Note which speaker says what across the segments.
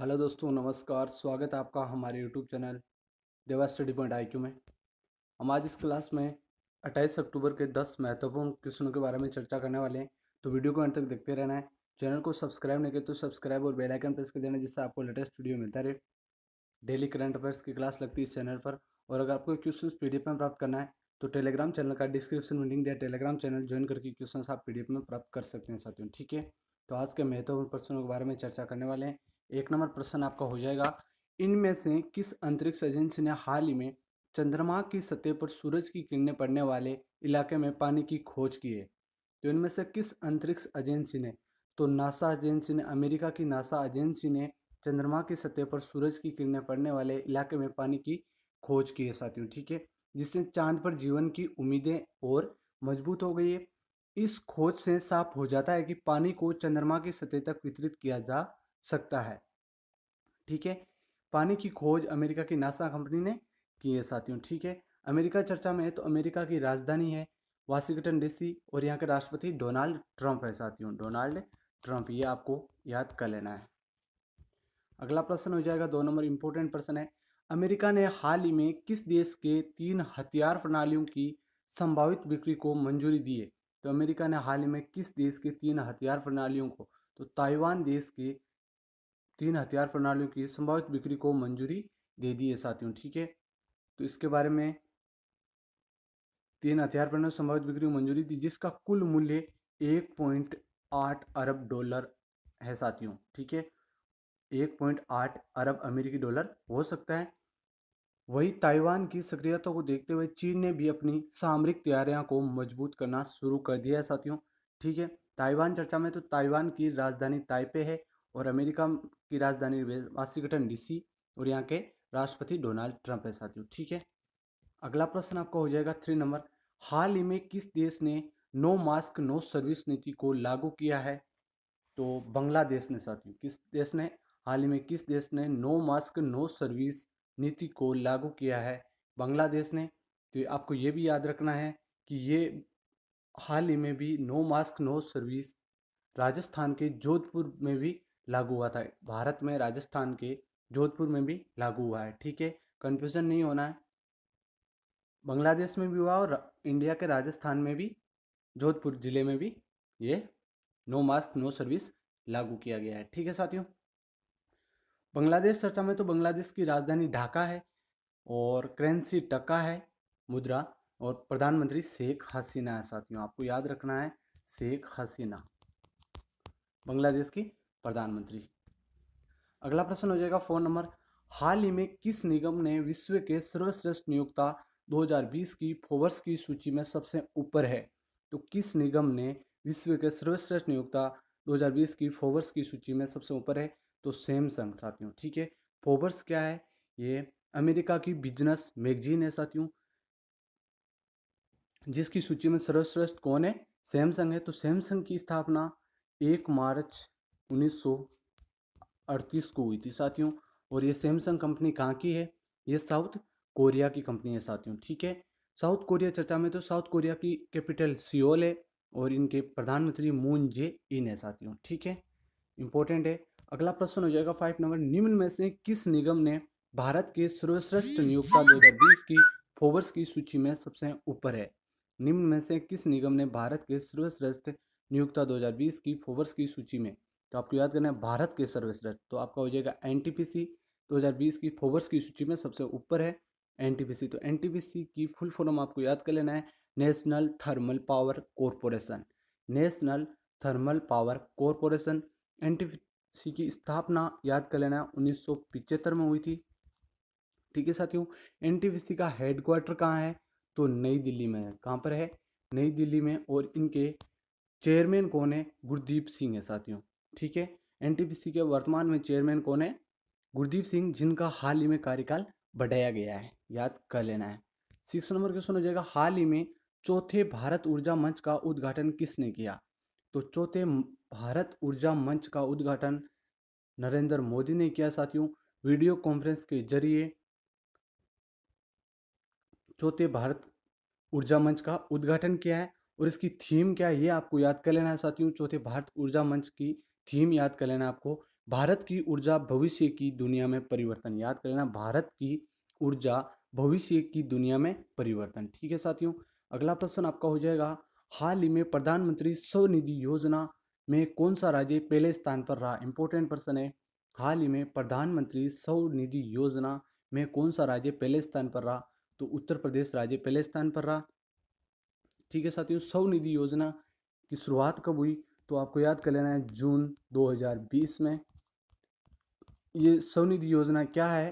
Speaker 1: hello दोस्तों नमस्कार स्वागत है आपका हमारे YouTube channel Deva study point आई में हम आज इस क्लास में 28 अक्टूबर के 10 महत्वपूर्ण क्वेश्चनों के बारे में चर्चा करने वाले हैं तो वीडियो को अंत तक देखते रहना है चैनल को सब्सक्राइब नहीं किया तो सब्सक्राइब और बेल आइकन प्रेस कर देना जिससे आपको लेटेस्ट वीडियो मिलता रहे डेली करंट अफेयर्स की क्लास लगती है इस चैनल पर और अगर आपको क्वेश्चन पी में प्राप्त करना है तो टेलीग्राम चैनल का डिस्क्रिप्शन में लिंक दिया टेलीग्राम चैनल ज्वाइन करके क्वेश्चन आप पी में प्राप्त कर सकते हैं साथियों ठीक है तो आज के महत्वपूर्ण प्रश्नों के बारे में चर्चा करने वाले हैं एक नंबर प्रश्न आपका हो जाएगा इनमें से किस अंतरिक्ष एजेंसी ने हाल ही में चंद्रमा की सतह पर सूरज की किरणें पड़ने वाले इलाके में पानी की खोज की है तो इनमें से किस अंतरिक्ष एजेंसी ने तो नासा एजेंसी ने अमेरिका की नासा एजेंसी ने चंद्रमा की सतह पर सूरज की किरणें पड़ने वाले इलाके में पानी की खोज की है साथियों ठीक है जिससे चांद पर जीवन की उम्मीदें और मजबूत हो गई है इस खोज से साफ हो जाता है कि पानी को चंद्रमा की सतह तक वितरित किया जा सकता है ठीक है पानी की खोज अमेरिका की नासा कंपनी ने की है साथियों ठीक है अमेरिका चर्चा में है तो अमेरिका की राजधानी है वाशिंगटन डीसी और यहाँ के राष्ट्रपति डोनाल्ड ट्रंप है साथियों डोनाल्ड ट्रंप ये आपको याद कर लेना है अगला प्रश्न हो जाएगा दो नंबर इंपॉर्टेंट प्रश्न है अमेरिका ने हाल ही में किस देश के तीन हथियार प्रणालियों की संभावित बिक्री को मंजूरी दी है तो अमेरिका ने हाल ही में किस देश के तीन हथियार प्रणालियों को तो ताइवान देश के तीन हथियार प्रणालियों की संभावित बिक्री को मंजूरी दे दी है साथियों ठीक है तो इसके बारे में तीन हथियार प्रणाली संभावित बिक्री को मंजूरी दी जिसका कुल मूल्य एक पॉइंट आठ अरब डॉलर है साथियों ठीक है एक पॉइंट आठ अरब अमेरिकी डॉलर हो सकता है वही ताइवान की सक्रियता को देखते हुए चीन ने भी अपनी सामरिक तैयारियां को मजबूत करना शुरू कर दिया है साथियों ठीक है ताइवान चर्चा में तो ताइवान की राजधानी ताइपे है और अमेरिका की राजधानी वाशिंगटन डीसी और यहाँ के राष्ट्रपति डोनाल्ड ट्रंप है साथियों ठीक है अगला प्रश्न आपका हो जाएगा थ्री नंबर हाल ही में किस देश ने नो मास्क नो सर्विस नीति को लागू किया है तो बांग्लादेश ने साथियों किस देश ने हाल ही में किस देश ने नो मास्क नो सर्विस नीति को लागू किया है बांग्लादेश ने तो आपको ये भी याद रखना है कि ये हाल ही में भी no mask no service Rajasthan के जोधपुर में भी लागू हुआ था भारत में राजस्थान के जोधपुर में भी लागू हुआ है ठीक है कन्फ्यूज़न नहीं होना है बांग्लादेश में भी हुआ और इंडिया के राजस्थान में भी जोधपुर ज़िले में भी ये नो मास्क नो सर्विस लागू किया गया है ठीक है साथियों बांग्लादेश चर्चा में तो बांग्लादेश की राजधानी ढाका है और करेंसी टका है मुद्रा और प्रधानमंत्री शेख हसीना है साथियों आपको याद रखना है शेख हसीना बांग्लादेश की प्रधानमंत्री अगला प्रश्न हो जाएगा फोन नंबर हाल ही में किस निगम ने विश्व के सर्वश्रेष्ठ नियोक्ता 2020 की फोवर्स की सूची में सबसे ऊपर है तो किस निगम ने विश्व के सर्वश्रेष्ठ नियोक्ता 2020 की फोवर्स की सूची में सबसे ऊपर है तो सैमसंग साथियों ठीक है फोवर्स क्या है ये अमेरिका की बिजनेस मैगजीन है साथियों जिसकी सूची में सर्वश्रेष्ठ कौन है सैमसंग है तो सैमसंग की स्थापना एक मार्च 1938 को हुई थी साथियों और ये सैमसंग कंपनी कहाँ की है ये साउथ कोरिया की कंपनी है साथियों ठीक है साउथ कोरिया चर्चा में तो साउथ कोरिया की कैपिटल सियोल है और इनके प्रधानमंत्री मून जे इन है साथियों ठीक है इंपॉर्टेंट है अगला प्रश्न हो जाएगा फाइव नंबर निम्न में से किस निगम ने भारत के सर्वश्रेष्ठ नियोक्ता दो की फोवर्स की सूची में सबसे ऊपर है निम्न में से किस निगम ने भारत के सर्वश्रेष्ठ नियोक्ता 2020 की फोवर्स की सूची में तो आपको याद करना है भारत के सर्विस तो आपका हो जाएगा एन 2020 की फोबर्स की सूची में सबसे ऊपर है एन तो एन की फुल फॉर्म आपको याद कर लेना है National Thermal Power Corporation National Thermal Power Corporation N की स्थापना याद कर लेना है उन्नीस में हुई थी ठीक है साथियों एन का हेडक्वार्टर कहाँ है तो नई दिल्ली में है कहाँ पर है नई दिल्ली में और इनके चेयरमैन कौन है गुरदीप सिंह है साथियों ठीक है एनटीपीसी के वर्तमान में चेयरमैन कौन है गुरदीप सिंह जिनका हाल ही में कार्यकाल बढ़ाया गया है याद कर लेना है सिक्स नंबर क्वेश्चन हो जाएगा हाल ही में चौथे भारत ऊर्जा मंच का उद्घाटन किसने किया तो चौथे भारत ऊर्जा मंच का उद्घाटन नरेंद्र मोदी ने किया साथियों वीडियो कॉन्फ्रेंस के जरिए चौथे भारत ऊर्जा मंच का उद्घाटन किया है और इसकी थीम क्या है ये आपको याद कर लेना है साथियों चौथे भारत ऊर्जा मंच की थीम याद कर लेना आपको भारत की ऊर्जा भविष्य की दुनिया में परिवर्तन याद कर लेना भारत की ऊर्जा भविष्य की दुनिया में परिवर्तन ठीक है साथियों अगला प्रश्न आपका हो जाएगा हाल ही में प्रधानमंत्री स्वनिधि योजना में कौन सा राज्य पहले स्थान पर रहा इंपॉर्टेंट प्रश्न है हाल ही में प्रधानमंत्री स्वनिधि योजना में कौन सा राज्य पहले स्थान पर रहा तो उत्तर प्रदेश राज्य पहले स्थान पर रहा ठीक है साथियों स्वनिधि योजना की शुरुआत कब हुई तो आपको याद कर लेना है जून 2020 में ये स्वनिधि योजना क्या है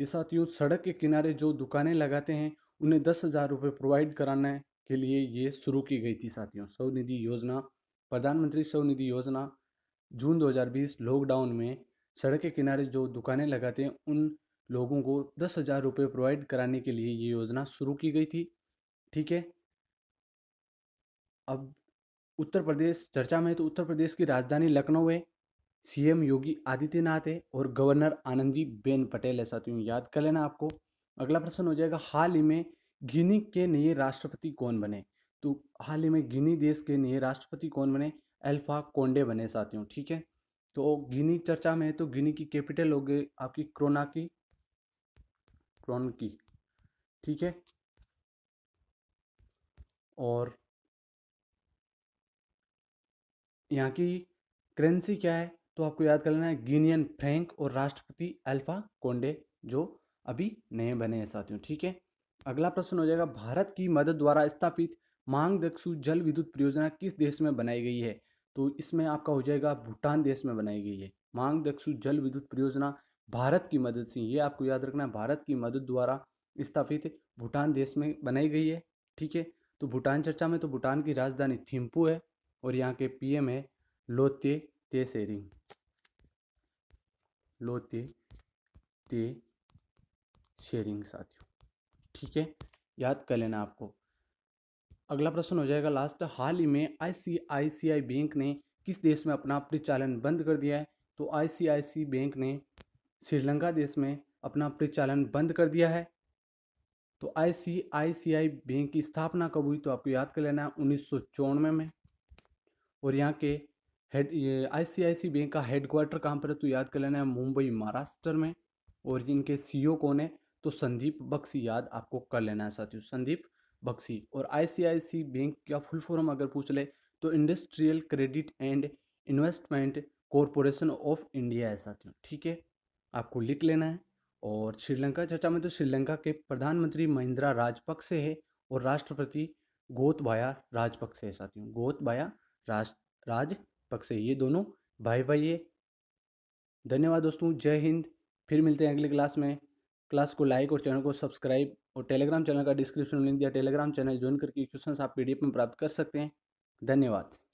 Speaker 1: ये साथियों सड़क के किनारे जो दुकानें लगाते हैं उन्हें दस हज़ार रुपये प्रोवाइड कराने के लिए ये शुरू की गई थी साथियों स्वनिधि योजना प्रधानमंत्री स्वनिधि योजना जून 2020 लॉकडाउन में सड़क के किनारे जो दुकानें लगाते हैं उन लोगों को दस हज़ार रुपये प्रोवाइड कराने के लिए ये योजना शुरू की गई थी ठीक है अब उत्तर प्रदेश चर्चा में तो उत्तर प्रदेश की राजधानी लखनऊ है सीएम योगी आदित्यनाथ है और गवर्नर आनंदी बेन पटेल है साथियों याद कर लेना आपको अगला प्रश्न हो जाएगा हाल ही में गिनी के नए राष्ट्रपति कौन बने तो हाल ही में गिनी देश के नए राष्ट्रपति कौन बने अल्फा कोंडे बने साथियों ठीक है तो गिनी चर्चा में है तो गिनी की कैपिटल हो गई आपकी क्रोना की क्रोन की ठीक है और यहाँ की करेंसी क्या है तो आपको याद कर लेना है गिनियन फ्रैंक और राष्ट्रपति अल्फा कोंडे जो अभी नए बने हैं साथियों ठीक है अगला प्रश्न हो जाएगा भारत की मदद द्वारा स्थापित मांग दक्षु जल विद्युत परियोजना किस देश में बनाई गई है तो इसमें आपका हो जाएगा भूटान देश में बनाई गई है मांग दक्षु जल विद्युत परियोजना भारत की मदद से ये आपको याद रखना है भारत की मदद द्वारा स्थापित भूटान देश में बनाई गई है ठीक है तो भूटान चर्चा में तो भूटान की राजधानी थिम्पू है और यहाँ के पीएम है लोते तेसेरी लोते ते शेयरिंग साथियों ठीक है याद कर लेना आपको अगला प्रश्न हो जाएगा लास्ट हाल ही में आईसीआईसीआई बैंक ने किस देश में अपना परिचालन बंद कर दिया है तो आईसीआईसी बैंक ने श्रीलंका देश में अपना परिचालन बंद कर दिया है तो आईसीआईसीआई बैंक की स्थापना कब हुई तो आपको याद कर लेना है उन्नीस में और यहाँ के हेड आईसीआईसी बैंक का हेड क्वार्टर कहाँ पर है तो याद कर लेना है मुंबई महाराष्ट्र में और इनके सीईओ e कौन है तो संदीप बक्सी याद आपको कर लेना है साथियों संदीप बक्सी और आईसीआईसी बैंक का फुल फॉर्म अगर पूछ ले तो Industrial Credit and Investment Corporation of India है साथियों ठीक है आपको लिख लेना है और श्रीलंका चर्चा में तो श्रीलंका के प्रधानमंत्री महिंद्रा राजपक्से है और राष्ट्रपति गोतबाया राजपक्से है साथियों गोतबाया राज राज पक्से ये दोनों भाई भाई ये धन्यवाद दोस्तों जय हिंद फिर मिलते हैं अगली क्लास में क्लास को लाइक और चैनल को सब्सक्राइब और टेलीग्राम चैनल का डिस्क्रिप्शन लिंक दिया टेलीग्राम चैनल ज्वाइन करके क्वेश्चन आप पी में प्राप्त कर सकते हैं धन्यवाद